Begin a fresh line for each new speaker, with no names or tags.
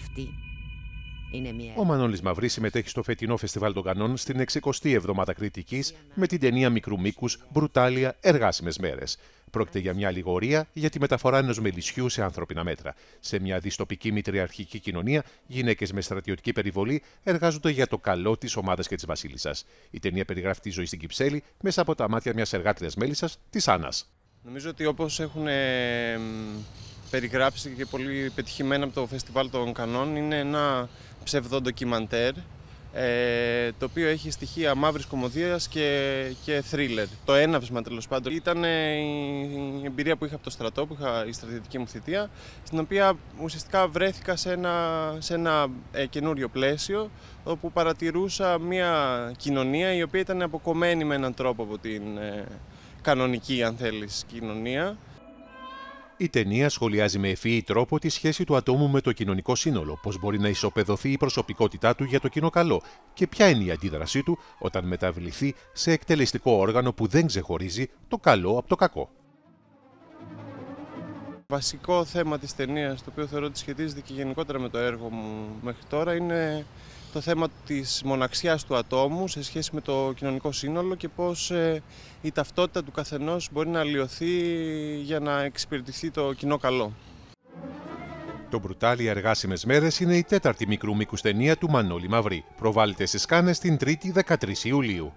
αυτή. Είναι μια... Ο Μανώλης Μαυρής συμμετέχει στο φετινό φεστιβάλ των Κανών στην 60η εβδομάδα κριτικής με την ταινία Μικρού Μήκους Μπρουτάλια Εργάσιμες Μέρες. Πρόκειται για μια λιγορία για τη μεταφορά ενός μελισσιού σε ανθρώπινα μέτρα. Σε μια δυστοπική μητριαρχική κοινωνία, γυναίκες με στρατιωτική περιβολή εργάζονται για το καλό της ομάδας και της Βασίλισσας. Η ταινία περιγράφει τη ζωή στην Κυψέλη μέσα από τα μάτια μιας εργάτριας μέλισσας, της Άννας.
Νομίζω ότι όπως έχουν περιγράψει και πολύ πετυχημένα από το Φεστιβάλ των Κανών είναι ένα ψευδόν ε, το οποίο έχει στοιχεία μαύρης κομμωδίας και, και thriller. Το έναυσμα τέλος πάντων ήταν ε, η εμπειρία που είχα από το στρατό, που είχα η στρατιωτική μου θητεία, στην οποία ουσιαστικά βρέθηκα σε ένα, σε ένα ε, καινούριο πλαίσιο, όπου παρατηρούσα μια κοινωνία η οποία ήταν αποκομμένη με έναν τρόπο από την ε, κανονική, αν θέλεις, κοινωνία. Η ταινία σχολιάζει με
ευφυή τρόπο τη σχέση του ατόμου με το κοινωνικό σύνολο, πώς μπορεί να ισοπεδωθεί η προσωπικότητά του για το κοινό καλό και ποια είναι η αντίδρασή του όταν μεταβληθεί σε εκτελεστικό όργανο που δεν ξεχωρίζει το καλό από το κακό.
Βασικό θέμα της ταινίας, το οποίο θεωρώ ότι σχετίζεται και γενικότερα με το έργο μου μέχρι τώρα, είναι το θέμα της μοναξιάς του ατόμου σε σχέση με το κοινωνικό σύνολο και πώς ε, η ταυτότητα του καθενός μπορεί να αλλοιωθεί για να εξυπηρετηθεί το κοινό καλό.
Το Μπρουτάλι Εργάσιμες Μέρες είναι η τέταρτη μικρού μήκους ταινία του Μανώλη Μαυρή. Προβάλλεται στις Κάνες την 3η 13 Ιουλίου.